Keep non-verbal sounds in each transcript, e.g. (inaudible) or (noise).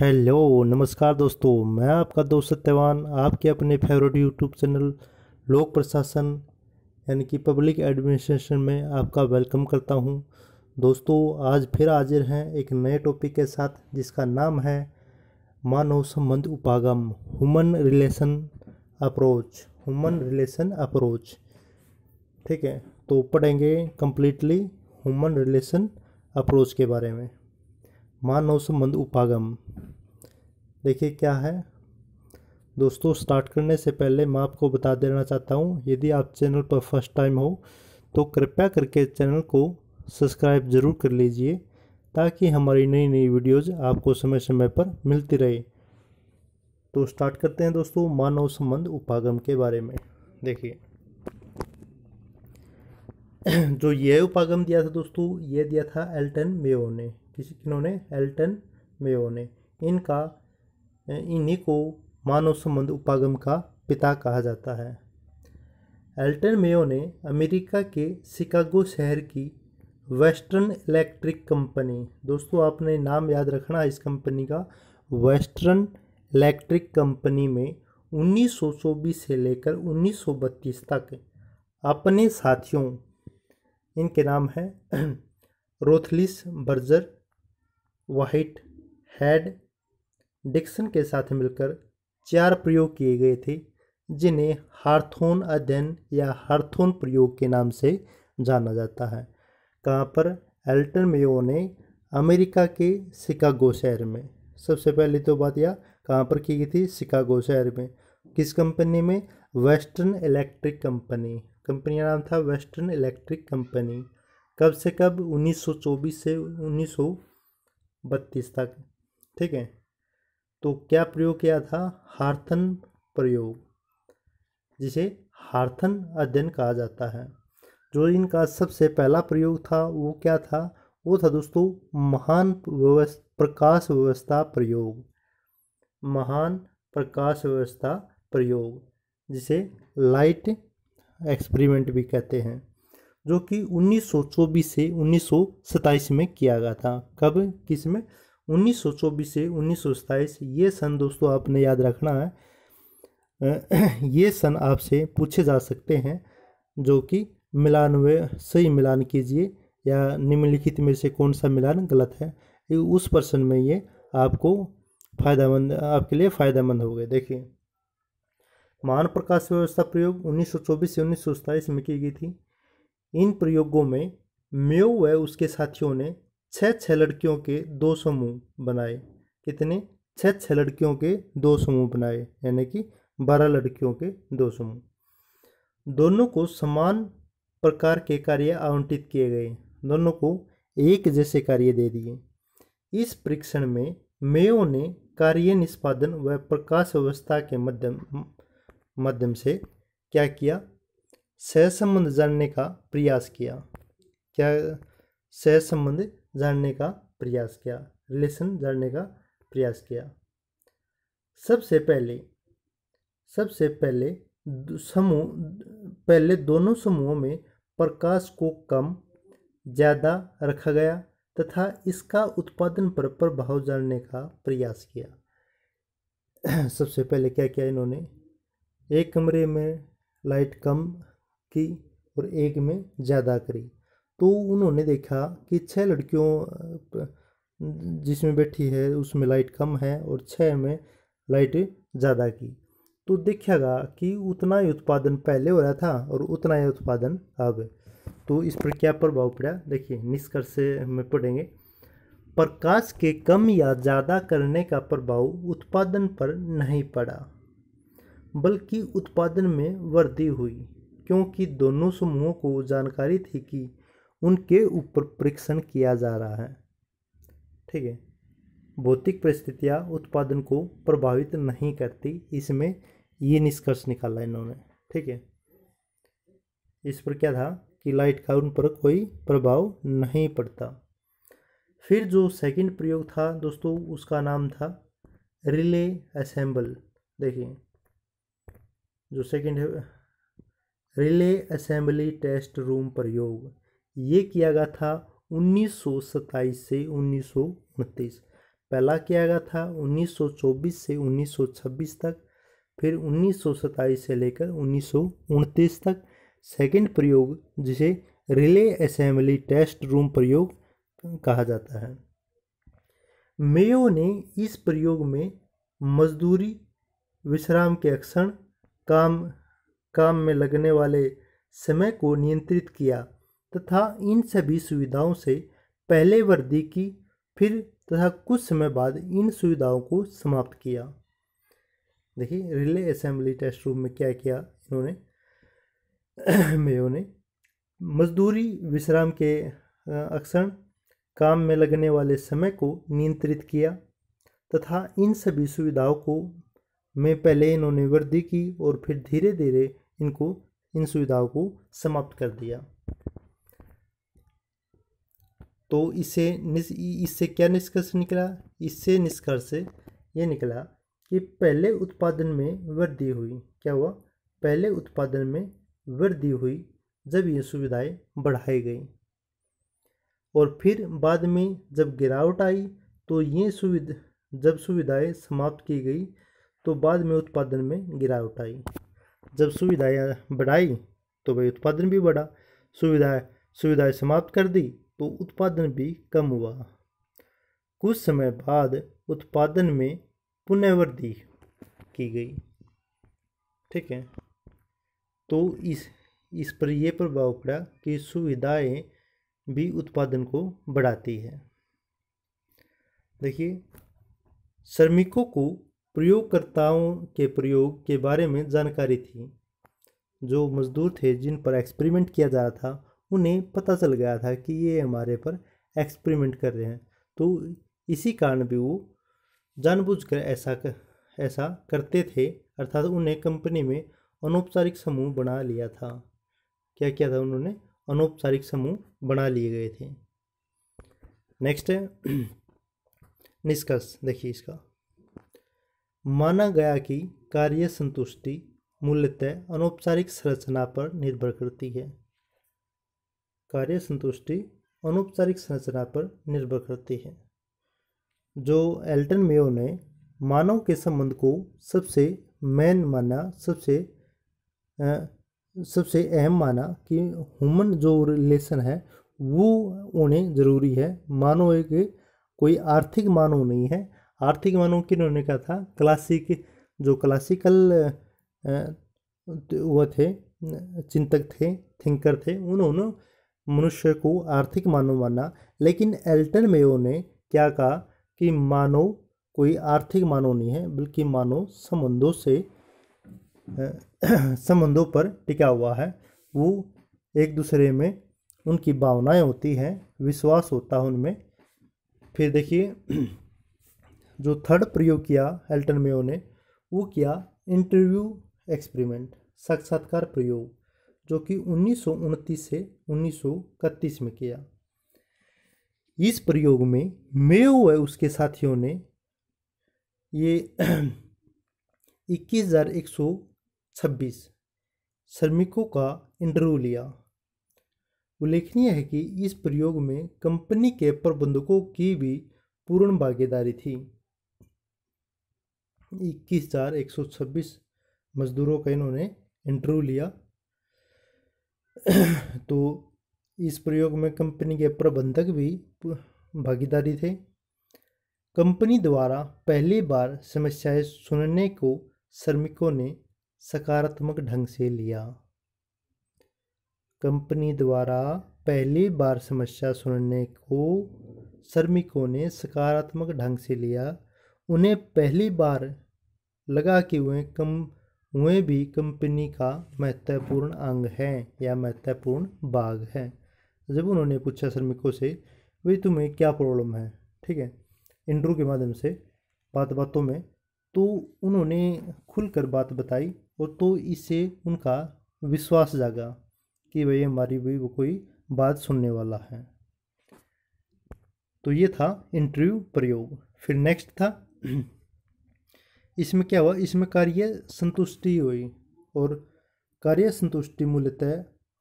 hello नमस्कार दोस्तों मैं आपका दोस्त सत्यवान आपके अपने फेवरेट यूट्यूब चैनल लोक प्रशासन यानी कि पब्लिक एडमिनिस्ट्रेशन में आपका वेलकम करता हूं दोस्तों आज फिर हाजिर हैं एक नए टॉपिक के साथ जिसका नाम है मानव संबंध उपागम human relation approach human relation approach ठीक है तो पढ़ेंगे कम्प्लीटली ह्यूमन रिलेशन अप्रोच के बारे में मानव संबंध उपागम देखिए क्या है दोस्तों स्टार्ट करने से पहले मैं आपको बता देना चाहता हूँ यदि आप चैनल पर फर्स्ट टाइम हो तो कृपया करके चैनल को सब्सक्राइब ज़रूर कर लीजिए ताकि हमारी नई नई वीडियोज़ आपको समय समय पर मिलती रहे तो स्टार्ट करते हैं दोस्तों मानव संबंध उपागम के बारे में देखिए (clears throat) जो यह उपागम दिया था दोस्तों यह दिया था एल्टन मेयो ने किसी किन्होंने एल्टन मेयो ने इनका इन्हीं को मानव संबंध उपागम का पिता कहा जाता है एल्टन मेयो ने अमेरिका के शिकागो शहर की वेस्टर्न इलेक्ट्रिक कंपनी दोस्तों आपने नाम याद रखना इस कंपनी का वेस्टर्न इलेक्ट्रिक कंपनी में 1924 से लेकर 1932 तक अपने साथियों इनके नाम है (clears throat) Roethlisberger Whitehead Dickson के साथ मिलकर चार प्रयोग किए गए थे जिन्हें हार्थोन अध्ययन या हार्थोन प्रयोग के नाम से जाना जाता है कहाँ पर एल्टन मेयो ने अमेरिका के शिकागो शहर में सबसे पहले तो बात यह कहाँ पर की गई थी शिकागो शहर में किस कंपनी में वेस्टर्न इलेक्ट्रिक कंपनी कंपनी का नाम था वेस्टर्न इलेक्ट्रिक कंपनी कब से कब 1924 से बत्तीस तक ठीक है तो क्या प्रयोग किया था हार्थन प्रयोग जिसे हार्थन अध्ययन कहा जाता है जो इनका सबसे पहला प्रयोग था वो क्या था वो था दोस्तों महान व्यवस्था प्रकाश व्यवस्था प्रयोग महान प्रकाश व्यवस्था प्रयोग जिसे लाइट एक्सपेरिमेंट भी कहते हैं जो कि 1924 से उन्नीस में किया गया था कब किस में 1924 से उन्नीस ये सन दोस्तों आपने याद रखना है ये सन आपसे पूछे जा सकते हैं जो कि मिलान में सही मिलान कीजिए या निम्नलिखित में से कौन सा मिलान गलत है उस प्रश्न में ये आपको फायदेमंद आपके लिए फ़ायदेमंद हो गए देखिए महान प्रकाश व्यवस्था प्रयोग 1924 से उन्नीस में की गई थी इन प्रयोगों में मेयो व उसके साथियों ने छः छः लड़कियों के दो समूह बनाए कितने छः छः लड़कियों के दो समूह बनाए यानी कि बारह लड़कियों के दो समूह दोनों को समान प्रकार के कार्य आवंटित किए गए दोनों को एक जैसे कार्य दे दिए इस परीक्षण में मेयो ने कार्य निष्पादन व प्रकाश व्यवस्था के मध्यम माध्यम से क्या किया सहसंबंध जानने का प्रयास किया क्या सहसंबंध जानने का प्रयास किया रिलेशन जानने का प्रयास किया सबसे पहले सबसे पहले समूह पहले दोनों समूहों में प्रकाश को कम ज़्यादा रखा गया तथा इसका उत्पादन पर प्रभाव जानने का प्रयास किया (clears throat) सबसे पहले क्या किया इन्होंने एक कमरे में लाइट कम की और एक में ज़्यादा करी तो उन्होंने देखा कि छः लड़कियों जिसमें बैठी है उसमें लाइट कम है और छः में लाइट ज़्यादा की तो देखेगा कि उतना ही उत्पादन पहले हो रहा था और उतना ही उत्पादन अब तो इस पर क्या प्रभाव पड़ा देखिए निष्कर्ष में पढ़ेंगे प्रकाश के कम या ज़्यादा करने का प्रभाव उत्पादन पर नहीं पड़ा बल्कि उत्पादन में वृद्धि हुई क्योंकि दोनों समूहों को जानकारी थी कि उनके ऊपर परीक्षण किया जा रहा है ठीक है भौतिक परिस्थितियाँ उत्पादन को प्रभावित नहीं करती इसमें ये निष्कर्ष निकाला इन्होंने ठीक है इस पर क्या था कि लाइट का उन पर कोई प्रभाव नहीं पड़ता फिर जो सेकंड प्रयोग था दोस्तों उसका नाम था रिले असेंबल देखिए जो second relay assembly test room प्रयोग ये किया गया था उन्नीस से उन्नीस पहला किया गया था 1924 से 1926 तक फिर उन्नीस से लेकर उन्नीस तक सेकंड प्रयोग जिसे रिले असेंबली टेस्ट रूम प्रयोग कहा जाता है मेयो ने इस प्रयोग में मजदूरी विश्राम के अक्षण काम काम में लगने वाले समय को नियंत्रित किया तथा इन सभी सुविधाओं से पहले वृद्धि की फिर तथा कुछ समय बाद इन सुविधाओं को समाप्त किया देखिए रिले असेंबली टेस्ट रूम में क्या किया इन्होंने (clears throat) मेयो ने मजदूरी विश्राम के अक्षण काम में लगने वाले समय को नियंत्रित किया तथा इन सभी सुविधाओं को में पहले इन्होंने वृद्धि की और फिर धीरे धीरे इनको इन सुविधाओं को समाप्त कर दिया तो इसे इससे क्या निष्कर्ष निकला इससे निष्कर्ष ये निकला कि पहले उत्पादन में वृद्धि हुई क्या हुआ पहले उत्पादन में वृद्धि हुई जब ये सुविधाएं बढ़ाई गई और फिर बाद में जब गिरावट आई तो ये सुविधा जब सुविधाएं समाप्त की गई तो बाद में उत्पादन में गिरावट आई जब सुविधाएं बढ़ाई तो भाई उत्पादन भी बढ़ा सुविधाएं सुविधाएं समाप्त कर दी तो उत्पादन भी कम हुआ कुछ समय बाद उत्पादन में पुनर्वृद्धि की गई ठीक है तो इस इस पर यह प्रभाव पड़ा कि सुविधाएं भी उत्पादन को बढ़ाती है देखिए श्रमिकों को प्रयोगकर्ताओं के प्रयोग के बारे में जानकारी थी जो मज़दूर थे जिन पर एक्सपेरिमेंट किया जा रहा था उन्हें पता चल गया था कि ये हमारे पर एक्सपेरिमेंट कर रहे हैं तो इसी कारण भी वो जानबूझकर ऐसा कर, ऐसा करते थे अर्थात उन्हें कंपनी में अनौपचारिक समूह बना लिया था क्या किया था उन्होंने अनौपचारिक समूह बना लिए गए थे नेक्स्ट है (clears throat) निष्कर्ष देखिए इसका माना गया कि कार्य संतुष्टि मूलतः अनौपचारिक संरचना पर निर्भर करती है कार्य संतुष्टि अनौपचारिक संरचना पर निर्भर करती है जो एल्टन मेयो ने मानव के संबंध को सबसे मैन माना सबसे आ, सबसे अहम माना कि ह्यूमन जो रिलेशन है वो उन्हें ज़रूरी है मानव एक कोई आर्थिक मानव नहीं है आर्थिक मानव की उन्होंने कहा था क्लासिक जो क्लासिकल वह थे चिंतक थे थिंकर थे उन्होंने मनुष्य को आर्थिक मानव माना लेकिन एल्टन मेयो ने क्या कहा कि मानव कोई आर्थिक मानव नहीं है बल्कि मानव संबंधों से संबंधों पर टिका हुआ है वो एक दूसरे में उनकी भावनाएं होती हैं विश्वास होता है उनमें फिर देखिए जो थर्ड प्रयोग किया एल्टन मेयो ने वो किया इंटरव्यू एक्सपेरिमेंट साक्षात्कार प्रयोग जो कि उन्नीस से उन्नीस में किया इस प्रयोग में मेयो व उसके साथियों ने ये (clears throat) इक्कीस हज़ार एक सौ छब्बीस श्रमिकों का इंटरव्यू लिया उल्लेखनीय है कि इस प्रयोग में कंपनी के प्रबंधकों की भी पूर्ण भागीदारी थी इक्कीस हजार एक सौ छब्बीस मज़दूरों का इन्होंने इंटरव्यू लिया (clears throat) तो इस प्रयोग में कंपनी के प्रबंधक भी भागीदारी थे कंपनी द्वारा पहली बार समस्याएं सुनने को श्रमिकों ने सकारात्मक ढंग से लिया कंपनी द्वारा पहली बार समस्या सुनने को श्रमिकों ने सकारात्मक ढंग से लिया उन्हें पहली बार लगा कि वह कम वे भी कंपनी का महत्वपूर्ण अंग है या महत्वपूर्ण भाग है जब उन्होंने पूछा श्रमिकों से भाई तुम्हें क्या प्रॉब्लम है ठीक है इंटरव्यू के माध्यम से बात बातों में तो उन्होंने खुलकर बात बताई और तो इससे उनका विश्वास जागा कि भाई हमारी भी वो कोई बात सुनने वाला है तो ये था इंटरव्यू प्रयोग फिर नेक्स्ट था (clears throat) इसमें क्या हुआ इसमें कार्य संतुष्टि हुई और कार्य संतुष्टि मूलतः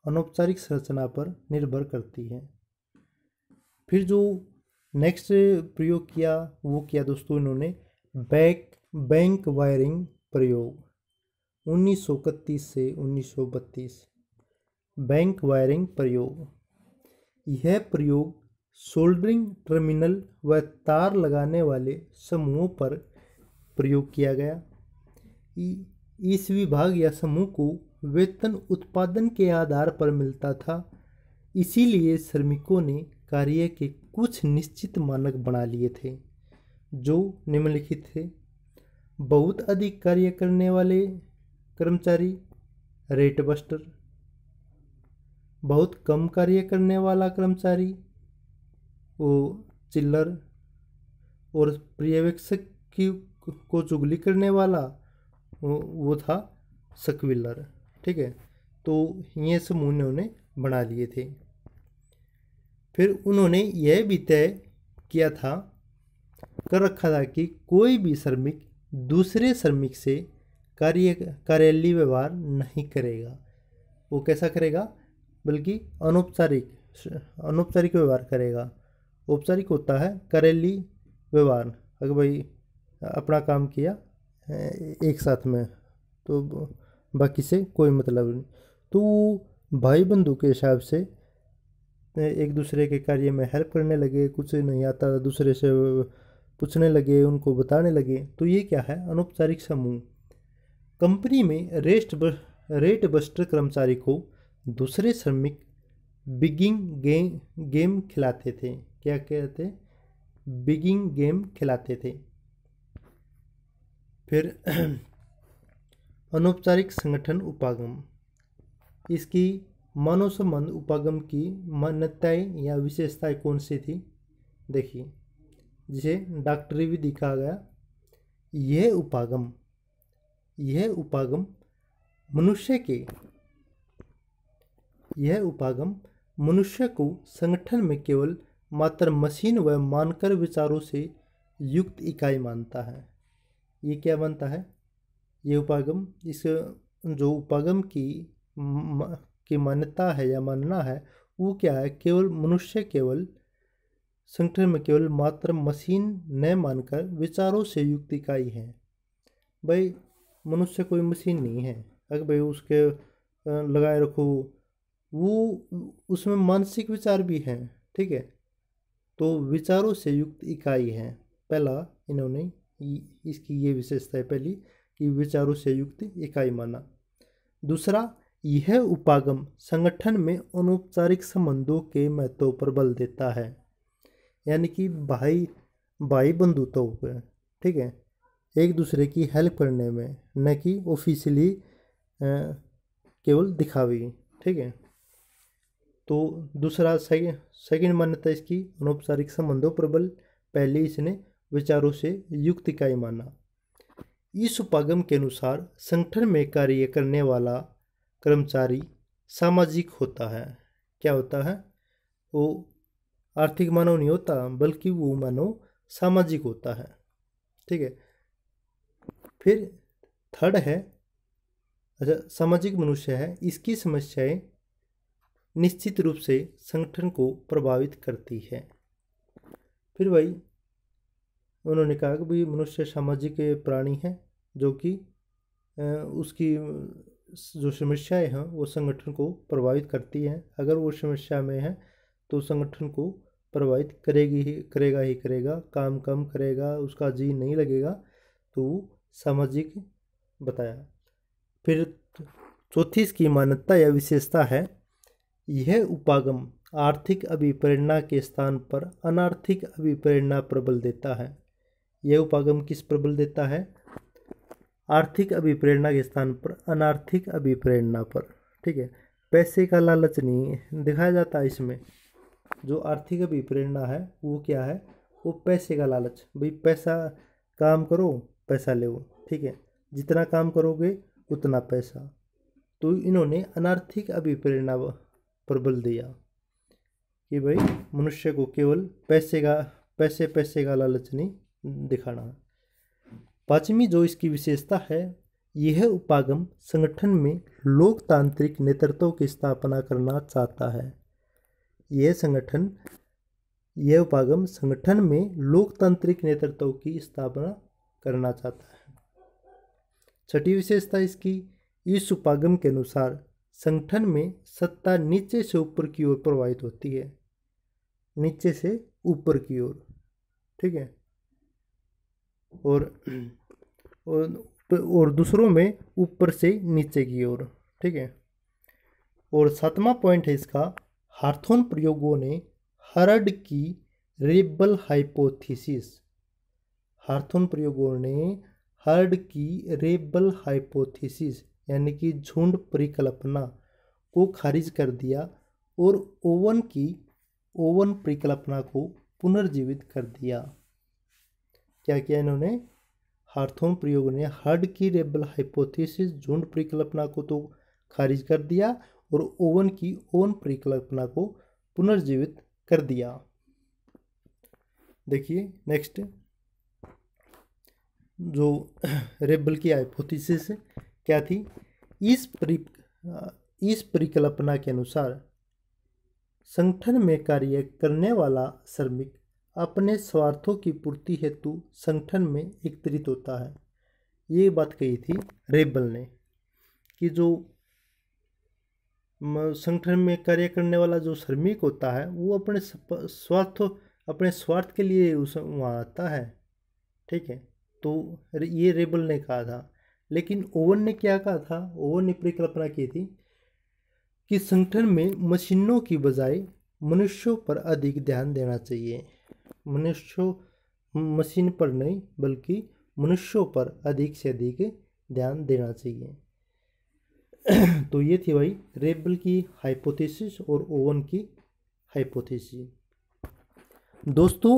अनौपचारिक संरचना पर निर्भर करती है फिर जो नेक्स्ट प्रयोग किया वो किया दोस्तों इन्होंने बैक बैंक वायरिंग प्रयोग उन्नीस से उन्नीस बैंक वायरिंग प्रयोग यह प्रयोग सोल्डरिंग टर्मिनल व तार लगाने वाले समूहों पर प्रयोग किया गया इस विभाग या समूह को वेतन उत्पादन के आधार पर मिलता था इसीलिए श्रमिकों ने कार्य के कुछ निश्चित मानक बना लिए थे जो निम्नलिखित थे बहुत अधिक कार्य करने वाले कर्मचारी रेट बस्टर बहुत कम कार्य करने वाला कर्मचारी वो चिल्लर और पर्यवेक्षक की को चुगली करने वाला वो था सकविलर ठीक है तो ये समूह उन्होंने बना लिए थे फिर उन्होंने यह भी तय किया था कर रखा था कि कोई भी श्रमिक दूसरे श्रमिक से कार्य कार्यालय व्यवहार नहीं करेगा वो कैसा करेगा बल्कि अनौपचारिक अनौपचारिक व्यवहार करेगा औपचारिक होता है करेली व्यवहार अगर भाई अपना काम किया एक साथ में तो बाकी से कोई मतलब नहीं तो भाई बंधु के हिसाब से एक दूसरे के कार्य में हेल्प करने लगे कुछ नहीं आता दूसरे से पूछने लगे उनको बताने लगे तो ये क्या है अनौपचारिक समूह कंपनी में रेस्ट ब, रेट बस्टर कर्मचारी को दूसरे श्रमिक बिगिंग गे, गेम खिलाते थे क्या कहते बिगिंग गेम खिलाते थे फिर (clears throat) अनौपचारिक संगठन उपागम इसकी मानव संबंध उपागम की मान्यताएं या विशेषताएं कौन सी थी देखिए जिसे डॉक्टरी भी दिखा गया यह उपागम यह उपागम मनुष्य के यह उपागम मनुष्य को संगठन में केवल मात्र मशीन व मानकर विचारों से युक्त इकाई मानता है ये क्या बनता है ये उपागम इस जो उपागम की की मान्यता है या मानना है वो क्या है केवल मनुष्य केवल संगठन में केवल मात्र मशीन न मानकर विचारों से युक्त इकाई है भाई मनुष्य कोई मशीन नहीं है अगर भाई उसके लगाए रखो वो उसमें मानसिक विचार भी हैं ठीक है तो विचारों से युक्त इकाई है पहला इन्होंने इसकी ये विशेषता है पहली कि विचारों से युक्त इकाई माना दूसरा यह उपागम संगठन में अनौपचारिक संबंधों के महत्व पर बल देता है यानी कि भाई भाई बंधुत्व पर ठीक है एक दूसरे की हेल्प करने में न कि ऑफिशियली केवल दिखावे ठीक है तो दूसरा सेकंड मान्यता इसकी अनौपचारिक संबंधों प्रबल पहले इसने विचारों से युक्त इकाई माना इस उपागम के अनुसार संगठन में कार्य करने वाला कर्मचारी सामाजिक होता है क्या होता है वो आर्थिक मानव नहीं होता बल्कि वो मानव सामाजिक होता है ठीक है फिर थर्ड है अच्छा सामाजिक मनुष्य है इसकी समस्याएं निश्चित रूप से संगठन को प्रभावित करती है फिर भाई उन्होंने कहा कि भाई मनुष्य सामाजिक प्राणी है जो कि उसकी जो समस्याएं हैं वो संगठन को प्रभावित करती हैं अगर वो समस्या में है तो संगठन को प्रभावित करेगी ही करेगा ही करेगा काम कम करेगा उसका जी नहीं लगेगा तो सामाजिक बताया फिर चौथी इसकी मान्यता या विशेषता है यह उपागम आर्थिक अभिप्रेरणा के स्थान पर अनार्थिक अभिप्रेरणा प्रबल देता है यह उपागम किस प्रबल देता है आर्थिक अभिप्रेरणा के स्थान पर अनार्थिक अभिप्रेरणा पर ठीक है पैसे का लालच नहीं दिखाया जाता है इसमें जो आर्थिक अभिप्रेरणा है वो क्या है वो पैसे का लालच भाई पैसा काम करो पैसा ले ठीक है जितना काम करोगे उतना पैसा तो इन्होंने अनार्थिक अभिप्रेरणा पर बल दिया कि भाई मनुष्य को केवल पैसे का पैसे पैसे का लालच नहीं दिखाना पांचवी जो इसकी विशेषता है यह उपागम संगठन में लोकतांत्रिक नेतृत्व की स्थापना करना चाहता है यह संगठन यह उपागम संगठन में लोकतांत्रिक नेतृत्व की स्थापना करना चाहता है छठी विशेषता इसकी इस उपागम के अनुसार संगठन में सत्ता नीचे से ऊपर की ओर प्रवाहित होती है नीचे से ऊपर की ओर ठीक है और और, दूसरों में ऊपर से नीचे की ओर ठीक है और सातवां पॉइंट है इसका हार्थोन प्रयोगों ने हरड की रेबल हाइपोथीसिस हार्थोन प्रयोगों ने हर्ड की रेबल हाइपोथीसिस यानी कि झुंड परिकल्पना को खारिज कर दिया और ओवन की ओवन परिकल्पना को पुनर्जीवित कर दिया क्या किया इन्होंने हार्थोन प्रयोग ने हर्ड की रेबल हाइपोथेसिस झुंड परिकल्पना को तो खारिज कर दिया और ओवन की ओवन परिकल्पना को पुनर्जीवित कर दिया देखिए नेक्स्ट जो रेबल की हाइपोथेसिस है क्या थी इस परि इस परिकल्पना के अनुसार संगठन में कार्य करने वाला श्रमिक अपने स्वार्थों की पूर्ति हेतु संगठन में एकत्रित होता है ये बात कही थी रेबल ने कि जो संगठन में कार्य करने वाला जो श्रमिक होता है वो अपने स्वार्थ अपने स्वार्थ के लिए उस वहाँ आता है ठीक है तो ये रेबल ने कहा था लेकिन ओवन ने क्या कहा था ओवन ने परिकल्पना की थी कि संगठन में मशीनों की बजाय मनुष्यों पर अधिक ध्यान देना चाहिए मनुष्यों मशीन पर नहीं बल्कि मनुष्यों पर अधिक से अधिक ध्यान देना चाहिए (clears throat) तो ये थी भाई रेबल की हाइपोथेसिस और ओवन की हाइपोथेसिस दोस्तों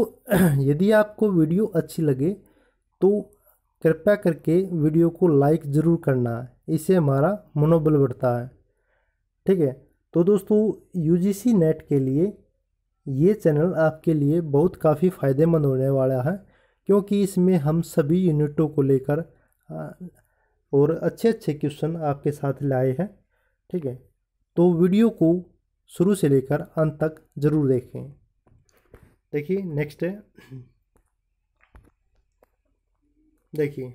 (clears throat) यदि आपको वीडियो अच्छी लगे तो कृपया करके वीडियो को लाइक ज़रूर करना इससे हमारा मनोबल बढ़ता है ठीक है तो दोस्तों यूजीसी नेट के लिए ये चैनल आपके लिए बहुत काफ़ी फ़ायदेमंद होने वाला है क्योंकि इसमें हम सभी यूनिटों को लेकर और अच्छे अच्छे क्वेश्चन आपके साथ लाए हैं ठीक है तो वीडियो को शुरू से लेकर अंत तक ज़रूर देखें देखिए नेक्स्ट है देखिए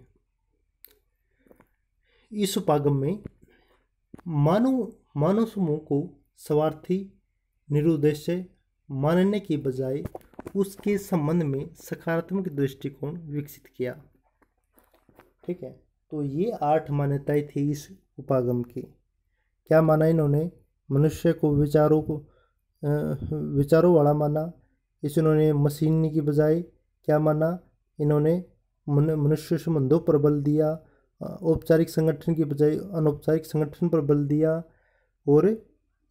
इस उपागम में मानव मानव समूह को स्वार्थी निरुद्देश्य मानने की बजाय उसके संबंध में सकारात्मक दृष्टिकोण विकसित किया ठीक है तो ये आठ मान्यताएं थी इस उपागम की क्या माना इन्होंने मनुष्य को विचारों को विचारों वाला माना इस इन्होंने मशीन की बजाय क्या माना इन्होंने मनुष्य संबंधों पर बल दिया औपचारिक संगठन की बजाय अनौपचारिक संगठन पर बल दिया और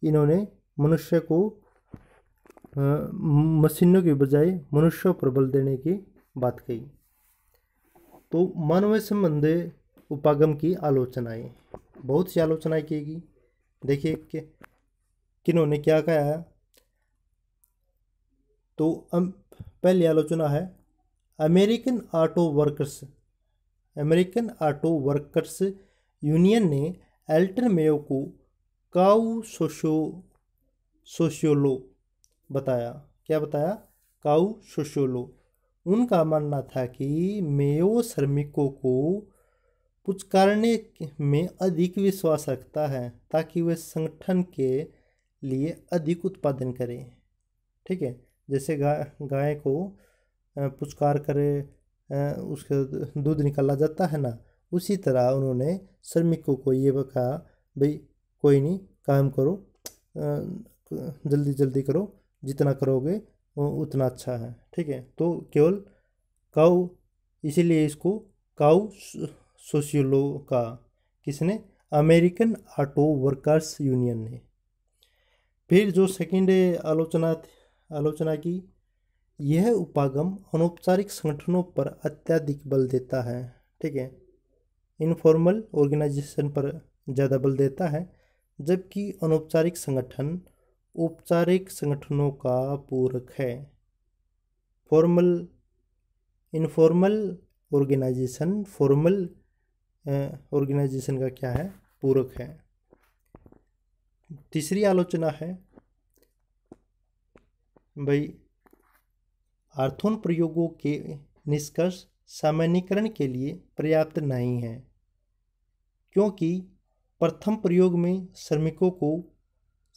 इन्होंने मनुष्य को मशीनों के बजाय मनुष्यों पर बल देने की बात कही तो मानव संबंध उपागम की आलोचनाएं बहुत सी आलोचनाएं की गई देखिए कि किन्होंने क्या कहा है तो पहली आलोचना है American auto workers American auto workers union ने एल्टन मेयो को काउ सोशो सोशियोलो बताया क्या बताया काउ सोशियोलो उनका मानना था कि मेयो श्रमिकों को पुचकारने में अधिक विश्वास रखता है ताकि वे संगठन के लिए अधिक उत्पादन करें ठीक है जैसे गाय गाय को पुचकार करे उसके दूध निकाला जाता है ना उसी तरह उन्होंने श्रमिकों को ये कहा भाई कोई नहीं काम करो जल्दी जल्दी करो जितना करोगे उतना अच्छा है ठीक है तो केवल काऊ इसीलिए इसको काऊ सोशियोलो का किसने अमेरिकन ऑटो वर्कर्स यूनियन ने फिर जो सेकंड आलोचना आलोचना की यह उपागम अनौपचारिक संगठनों पर अत्यधिक बल देता है ठीक है इनफॉर्मल ऑर्गेनाइजेशन पर ज़्यादा बल देता है जबकि अनौपचारिक संगठन औपचारिक संगठनों का पूरक है formal informal organisation formal organisation का क्या है पूरक है तीसरी आलोचना है भाई अर्थोन प्रयोगों के निष्कर्ष सामान्यकरण के लिए पर्याप्त नहीं है क्योंकि प्रथम प्रयोग में श्रमिकों को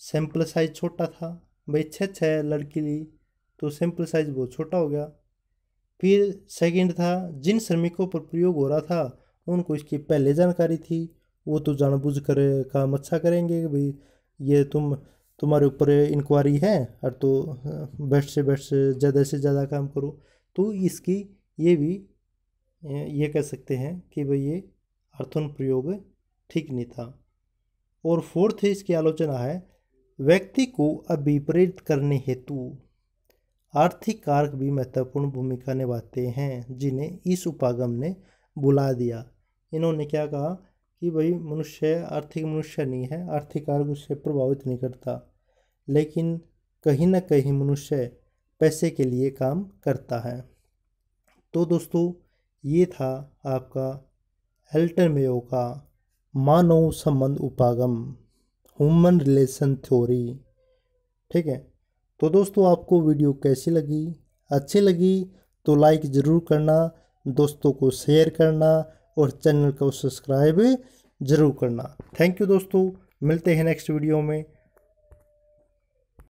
सैंपल साइज छोटा था भाई छः छः लड़की ली तो सैंपल साइज बहुत छोटा हो गया फिर सेकंड था जिन श्रमिकों पर प्रयोग हो रहा था उनको इसकी पहले जानकारी थी वो तो जानबूझ कर काम अच्छा करेंगे भाई ये तुम तुम्हारे ऊपर इंक्वायरी है और तो बेस्ट से बेस्ट ज़्यादा से ज़्यादा काम करो तो इसकी ये भी ये कह सकते हैं कि भाई ये अर्थन प्रयोग ठीक नहीं था और फोर्थ है इसकी आलोचना है व्यक्ति को अभिप्रेरित करने हेतु आर्थिक कारक भी महत्वपूर्ण भूमिका निभाते हैं जिन्हें इस उपागम ने बुला दिया इन्होंने क्या कहा कि भाई मनुष्य आर्थिक मनुष्य नहीं है आर्थिक आर्ग उससे प्रभावित नहीं करता लेकिन कहीं ना कहीं मनुष्य पैसे के लिए काम करता है तो दोस्तों ये था आपका एल्टर मेयो का मानव संबंध उपागम ह्यूमन रिलेशन थ्योरी ठीक है तो दोस्तों आपको वीडियो कैसी लगी अच्छी लगी तो लाइक ज़रूर करना दोस्तों को शेयर करना और चैनल को सब्सक्राइब ज़रूर करना थैंक यू दोस्तों मिलते हैं नेक्स्ट वीडियो में